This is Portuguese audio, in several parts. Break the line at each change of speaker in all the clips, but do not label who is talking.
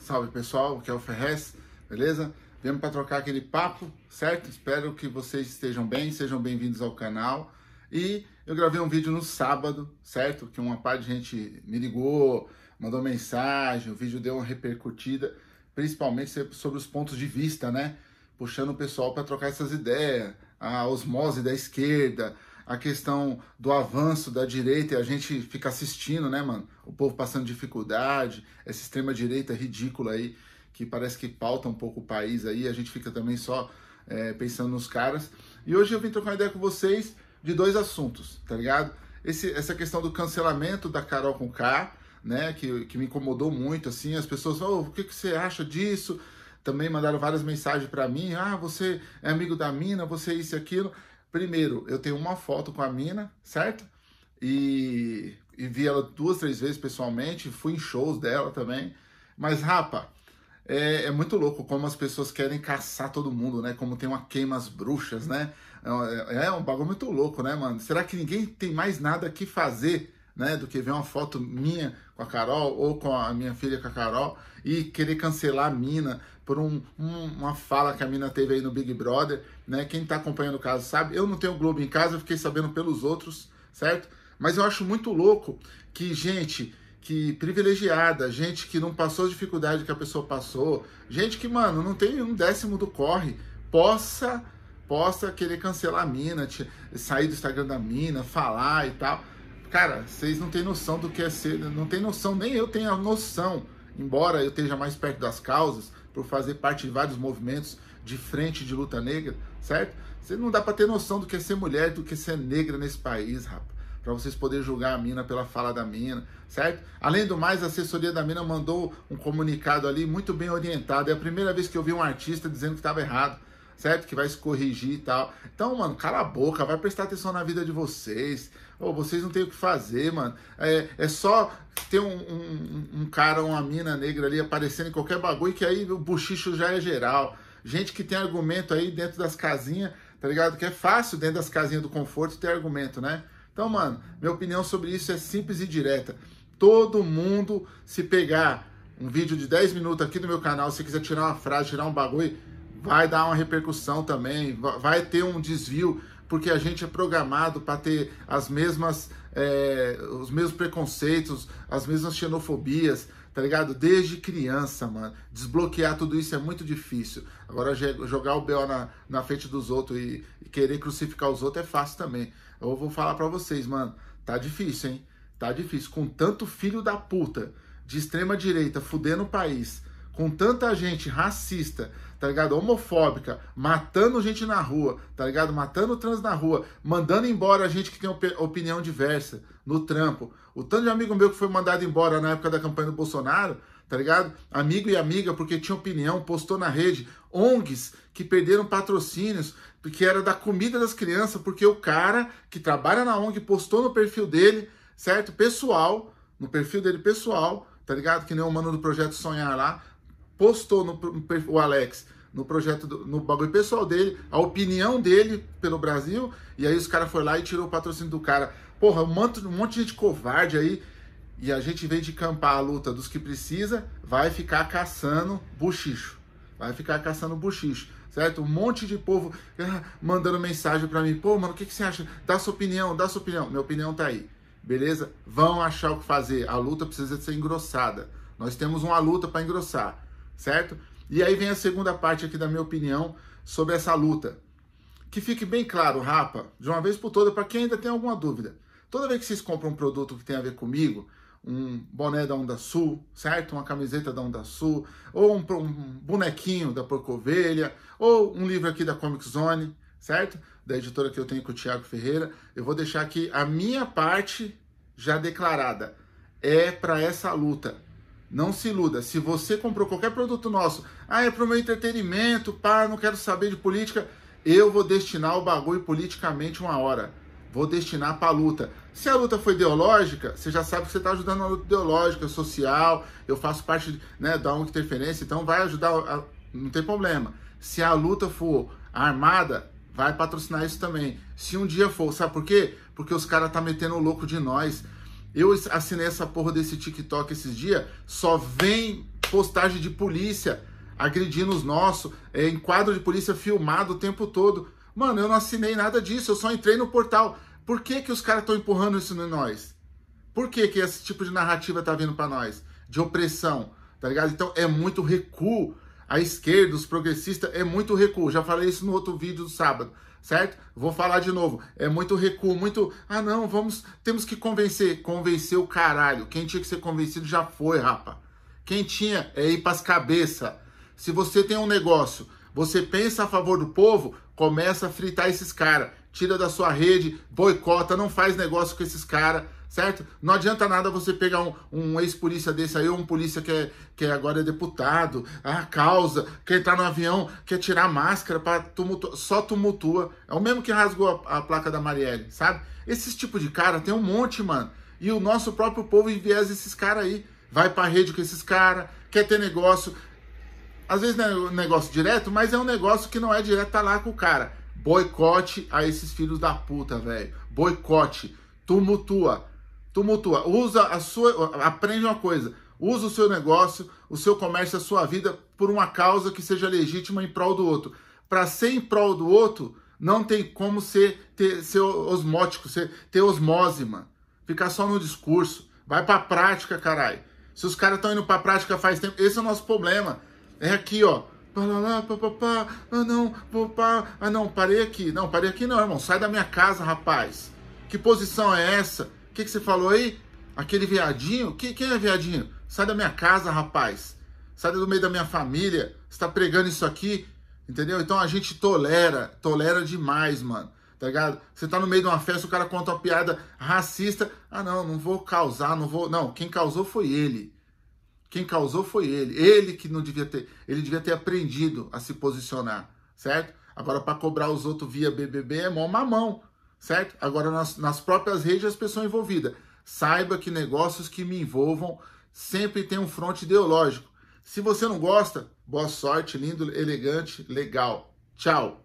Salve pessoal, que é o Ferrez, beleza? Viemos para trocar aquele papo, certo? Espero que vocês estejam bem, sejam bem-vindos ao canal. E eu gravei um vídeo no sábado, certo? Que uma parte de gente me ligou, mandou mensagem, o vídeo deu uma repercutida, principalmente sobre os pontos de vista, né? Puxando o pessoal para trocar essas ideias, a osmose da esquerda, a questão do avanço da direita e a gente fica assistindo, né, mano? O povo passando dificuldade, essa extrema direita ridícula aí, que parece que pauta um pouco o país aí, a gente fica também só é, pensando nos caras. E hoje eu vim trocar uma ideia com vocês de dois assuntos, tá ligado? Esse, essa questão do cancelamento da Carol com K, né, que, que me incomodou muito, assim, as pessoas oh, o que, que você acha disso? Também mandaram várias mensagens para mim, ah, você é amigo da mina, você é isso e aquilo. Primeiro, eu tenho uma foto com a mina, certo? E, e vi ela duas, três vezes pessoalmente, fui em shows dela também. Mas, rapa, é, é, muito louco como as pessoas querem caçar todo mundo, né? Como tem uma queima as bruxas, né? É, é um bagulho muito louco, né, mano? Será que ninguém tem mais nada que fazer, né? Do que ver uma foto minha com a Carol ou com a minha filha com a Carol e querer cancelar a mina por um, um, uma fala que a mina teve aí no Big Brother, né? Quem está acompanhando o caso sabe. Eu não tenho Globo em casa, eu fiquei sabendo pelos outros, certo? Mas eu acho muito louco que gente que privilegiada, gente que não passou a dificuldade que a pessoa passou, gente que, mano, não tem um décimo do corre, possa possa querer cancelar a mina, te, sair do Instagram da mina, falar e tal. Cara, vocês não têm noção do que é ser, não tem noção, nem eu tenho a noção, embora eu esteja mais perto das causas, por fazer parte de vários movimentos de frente de luta negra, certo? Você não dá para ter noção do que é ser mulher, do que é ser negra nesse país, rapaz. Para vocês poderem julgar a mina pela fala da mina, certo? Além do mais, a assessoria da mina mandou um comunicado ali muito bem orientado. É a primeira vez que eu vi um artista dizendo que estava errado certo? Que vai se corrigir e tal. Então, mano, cala a boca, vai prestar atenção na vida de vocês oh, vocês não têm o que fazer, mano. É, é só ter um, um, um cara uma mina negra ali aparecendo em qualquer bagulho, que aí o buchicho já é geral. Gente que tem argumento aí dentro das casinhas, tá ligado? Que é fácil dentro das casinhas do conforto ter argumento, né? Então, mano, minha opinião sobre isso é simples e direta. Todo mundo, se pegar um vídeo de 10 minutos aqui do meu canal, se quiser tirar uma frase, tirar um bagulho, vai dar uma repercussão também, vai ter um desvio porque a gente é programado para ter as mesmas, é, os mesmos preconceitos, as mesmas xenofobias, tá ligado? Desde criança, mano. Desbloquear tudo isso é muito difícil. Agora, jogar o B.O. Na, na frente dos outros e, e querer crucificar os outros é fácil também. Eu vou falar para vocês, mano, tá difícil, hein? Tá difícil. Com tanto filho da puta de extrema direita fudendo o país com tanta gente racista, tá ligado? Homofóbica, matando gente na rua, tá ligado? Matando trans na rua, mandando embora a gente que tem op opinião diversa no trampo. O tanto de amigo meu que foi mandado embora na época da campanha do Bolsonaro, tá ligado? Amigo e amiga, porque tinha opinião, postou na rede. ONGs que perderam patrocínios, porque era da comida das crianças, porque o cara que trabalha na ONG postou no perfil dele, certo? Pessoal, no perfil dele pessoal, tá ligado? Que nem o mano do projeto Sonhar lá, postou no, o Alex no projeto, do, no bagulho pessoal dele, a opinião dele pelo Brasil, e aí os caras foram lá e tirou o patrocínio do cara. Porra, um monte, um monte de gente covarde aí, e a gente vem de campar a luta dos que precisa, vai ficar caçando buchicho. Vai ficar caçando buchicho, certo? Um monte de povo ah, mandando mensagem para mim, pô, mano, o que, que você acha? Dá sua opinião, dá sua opinião. Minha opinião tá aí, beleza? Vão achar o que fazer. A luta precisa ser engrossada. Nós temos uma luta para engrossar certo? E aí vem a segunda parte aqui da minha opinião sobre essa luta. Que fique bem claro, rapa, de uma vez por toda, para quem ainda tem alguma dúvida. Toda vez que vocês compram um produto que tem a ver comigo, um boné da Onda Sul, certo? Uma camiseta da Onda Sul, ou um, um bonequinho da Porcovelha, ou um livro aqui da Comic Zone, certo? Da editora que eu tenho com o Thiago Ferreira. Eu vou deixar aqui a minha parte já declarada. É para essa luta. Não se iluda. Se você comprou qualquer produto nosso, ah, é para o meu entretenimento, pá, não quero saber de política, eu vou destinar o bagulho politicamente uma hora. Vou destinar para a luta. Se a luta foi ideológica, você já sabe que você está ajudando a luta ideológica, social, eu faço parte né, da uma interferência, então vai ajudar, a... não tem problema. Se a luta for armada, vai patrocinar isso também. Se um dia for, sabe por quê? Porque os caras tá metendo o louco de nós. Eu assinei essa porra desse TikTok esses dias, só vem postagem de polícia agredindo os nossos, é, enquadro de polícia filmado o tempo todo. Mano, eu não assinei nada disso, eu só entrei no portal. Por que, que os caras estão empurrando isso em nós? Por que, que esse tipo de narrativa tá vindo para nós? De opressão, tá ligado? Então é muito recuo a esquerda, os progressistas, é muito recuo. Já falei isso no outro vídeo do sábado, certo? Vou falar de novo. É muito recuo, muito. Ah, não, vamos. Temos que convencer. Convencer o caralho. Quem tinha que ser convencido já foi, rapa. Quem tinha é ir para as cabeças. Se você tem um negócio, você pensa a favor do povo, começa a fritar esses caras. Tira da sua rede, boicota, não faz negócio com esses caras certo? Não adianta nada você pegar um, um ex-polícia desse aí, ou um polícia que, é, que é agora é deputado, a causa, quer entrar no avião, quer tirar a máscara, pra tumultu só tumultua. É o mesmo que rasgou a, a placa da Marielle, sabe? Esses tipo de cara tem um monte, mano. E o nosso próprio povo enviesa esses caras aí. Vai pra rede com esses caras, quer ter negócio. Às vezes não é um negócio direto, mas é um negócio que não é direto, tá lá com o cara. Boicote a esses filhos da puta, velho. Boicote. Tumultua tumultua. Usa a sua, aprende uma coisa. Usa o seu negócio, o seu comércio, a sua vida por uma causa que seja legítima em prol do outro. Para ser em prol do outro, não tem como ser, ter, ser osmótico, ser, ter osmose, mano. Ficar só no discurso. Vai pra prática, caralho. Se os caras estão indo pra prática faz tempo, esse é o nosso problema. É aqui, ó. Ah, não, pá, ah, não, parei aqui. Não, parei aqui não, irmão. Sai da minha casa, rapaz. Que posição é essa? que, que você falou aí? Aquele viadinho? Que, quem é viadinho? Sai da minha casa, rapaz. Sai do meio da minha família. Você tá pregando isso aqui, entendeu? Então a gente tolera, tolera demais, mano. Tá ligado? Você tá no meio de uma festa, o cara conta uma piada racista. Ah, não, não vou causar, não vou. Não, quem causou foi ele. Quem causou foi ele. Ele que não devia ter. Ele devia ter aprendido a se posicionar, certo? Agora, para cobrar os outros via BBB é mó mamão certo? Agora, nas, nas próprias redes, as pessoas envolvidas. Saiba que negócios que me envolvam sempre tem um fronte ideológico. Se você não gosta, boa sorte, lindo, elegante, legal. Tchau.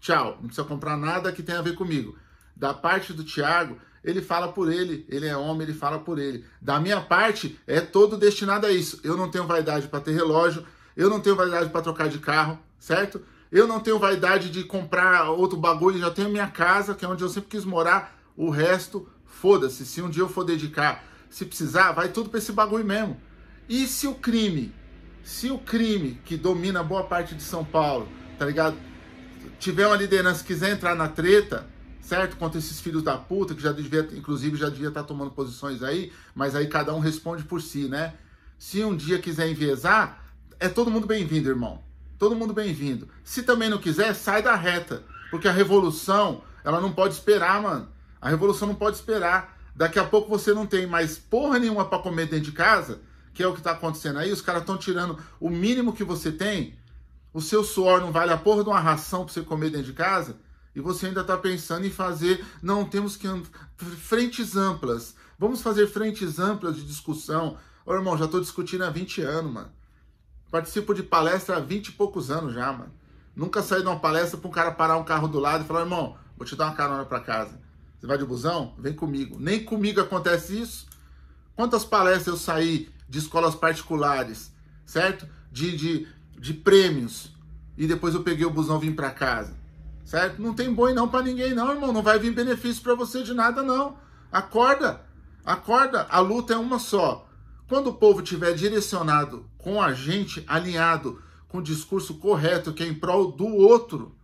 Tchau. Não precisa comprar nada que tenha a ver comigo. Da parte do Tiago, ele fala por ele, ele é homem, ele fala por ele. Da minha parte, é todo destinado a isso. Eu não tenho vaidade para ter relógio, eu não tenho vaidade para trocar de carro, certo? Eu não tenho vaidade de comprar outro bagulho, já tenho minha casa, que é onde eu sempre quis morar. O resto, foda-se. Se um dia eu for dedicar, se precisar, vai tudo para esse bagulho mesmo. E se o crime, se o crime que domina boa parte de São Paulo, tá ligado? Tiver uma liderança que quiser entrar na treta, certo? Contra esses filhos da puta, que já devia, inclusive, já devia estar tá tomando posições aí, mas aí cada um responde por si, né? Se um dia quiser enviesar, é todo mundo bem-vindo, irmão todo mundo bem-vindo. Se também não quiser, sai da reta, porque a revolução, ela não pode esperar, mano. A revolução não pode esperar. Daqui a pouco você não tem mais porra nenhuma para comer dentro de casa, que é o que tá acontecendo aí. Os caras estão tirando o mínimo que você tem. O seu suor não vale a porra de uma ração para você comer dentro de casa. E você ainda está pensando em fazer. Não, temos que. Frentes amplas. Vamos fazer frentes amplas de discussão. Ô, irmão, já estou discutindo há 20 anos, mano. Participo de palestra há 20 e poucos anos já, mano. Nunca saí de uma palestra para um cara parar um carro do lado e falar: irmão, vou te dar uma carona para casa. Você vai de busão? Vem comigo. Nem comigo acontece isso. Quantas palestras eu saí de escolas particulares, certo? De, de, de prêmios. E depois eu peguei o busão e vim para casa. Certo? Não tem boi não para ninguém não, irmão. Não vai vir benefício para você de nada não. Acorda. Acorda. A luta é uma só. Quando o povo tiver direcionado com a gente, alinhado com o discurso correto, que é em prol do outro,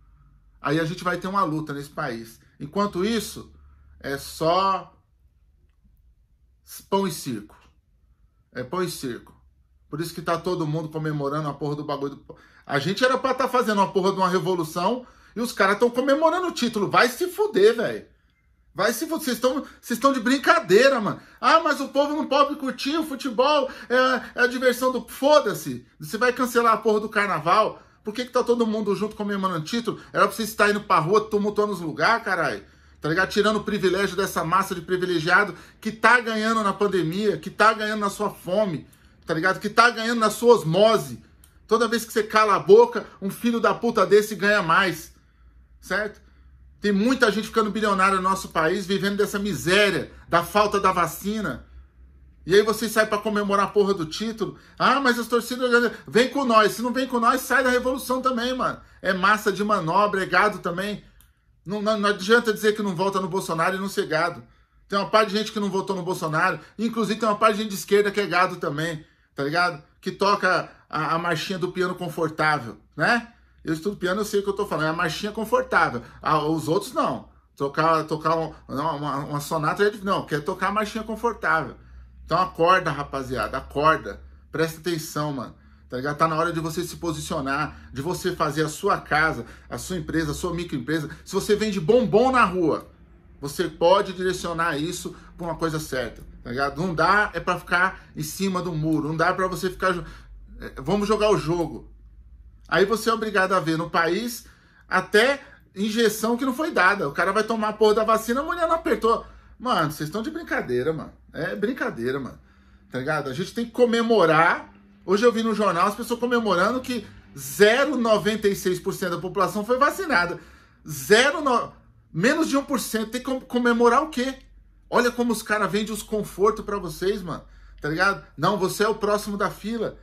aí a gente vai ter uma luta nesse país. Enquanto isso, é só pão e circo. É pão e circo. Por isso que tá todo mundo comemorando a porra do bagulho. Do... A gente era para estar tá fazendo a porra de uma revolução e os caras estão comemorando o título. Vai se fuder, velho. Vai se vocês estão vocês estão de brincadeira, mano. Ah, mas o povo não pode curtir o futebol, é, é a diversão do foda-se. Você vai cancelar a porra do carnaval? Por que, que tá todo mundo junto comemorando título? Era pra você estar indo pra rua tumultuando os lugares, caralho. Tá ligado? Tirando o privilégio dessa massa de privilegiado que tá ganhando na pandemia, que tá ganhando na sua fome, tá ligado? Que tá ganhando na sua osmose. Toda vez que você cala a boca, um filho da puta desse ganha mais. Certo? Tem muita gente ficando bilionária no nosso país, vivendo dessa miséria, da falta da vacina. E aí vocês saem para comemorar a porra do título. Ah, mas as torcidas vem com nós. Se não vem com nós, sai da revolução também, mano. É massa de manobra, é gado também. Não, não, não adianta dizer que não volta no Bolsonaro e não ser gado. Tem uma parte de gente que não votou no Bolsonaro. Inclusive tem uma parte de gente de esquerda que é gado também, tá ligado? Que toca a, a marchinha do piano confortável, né? Eu estudo piano, eu sei o que eu tô falando. É a marchinha confortável. Ah, os outros não. Tocar, tocar um, uma, uma, sonata, é não, quer tocar a marchinha confortável. Então acorda, rapaziada, acorda. Presta atenção, mano. Tá ligado? Tá na hora de você se posicionar, de você fazer a sua casa, a sua empresa, a sua microempresa. Se você vende bombom na rua, você pode direcionar isso para uma coisa certa, tá ligado? Não dá é para ficar em cima do muro, não dá para você ficar é, vamos jogar o jogo, Aí você é obrigado a ver no país até injeção que não foi dada. O cara vai tomar a porra da vacina, a mulher não apertou. Mano, vocês estão de brincadeira, mano. É brincadeira, mano. Tá ligado? A gente tem que comemorar. Hoje eu vi no jornal as pessoas comemorando que 0,96% da população foi vacinada. 0, no... menos de 1%. Tem que comemorar o quê? Olha como os caras vendem os confortos para vocês, mano. Tá ligado? Não, você é o próximo da fila.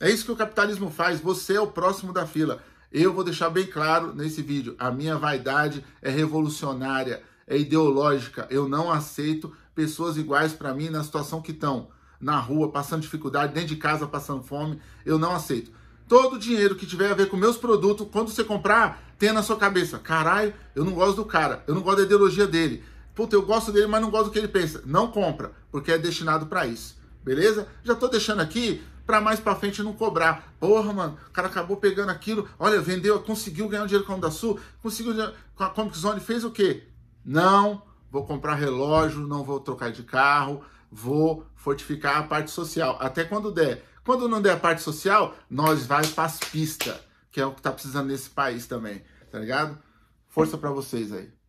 É isso que o capitalismo faz, você é o próximo da fila. Eu vou deixar bem claro nesse vídeo, a minha vaidade é revolucionária, é ideológica. Eu não aceito pessoas iguais para mim na situação que estão, na rua, passando dificuldade, dentro de casa, passando fome. Eu não aceito. Todo o dinheiro que tiver a ver com meus produtos, quando você comprar, tenha na sua cabeça: caralho, eu não gosto do cara, eu não gosto da ideologia dele. Puta, eu gosto dele, mas não gosto do que ele pensa. Não compra, porque é destinado para isso. Beleza? Já estou deixando aqui para mais para frente não cobrar. Porra, mano, o cara acabou pegando aquilo, olha, vendeu, conseguiu ganhar um dinheiro com a da Sul, conseguiu com a Comic Zone, fez o quê? Não, vou comprar relógio, não vou trocar de carro, vou fortificar a parte social, até quando der. Quando não der a parte social, nós vai para as pistas, que é o que tá precisando nesse país também, tá ligado? Força para vocês aí.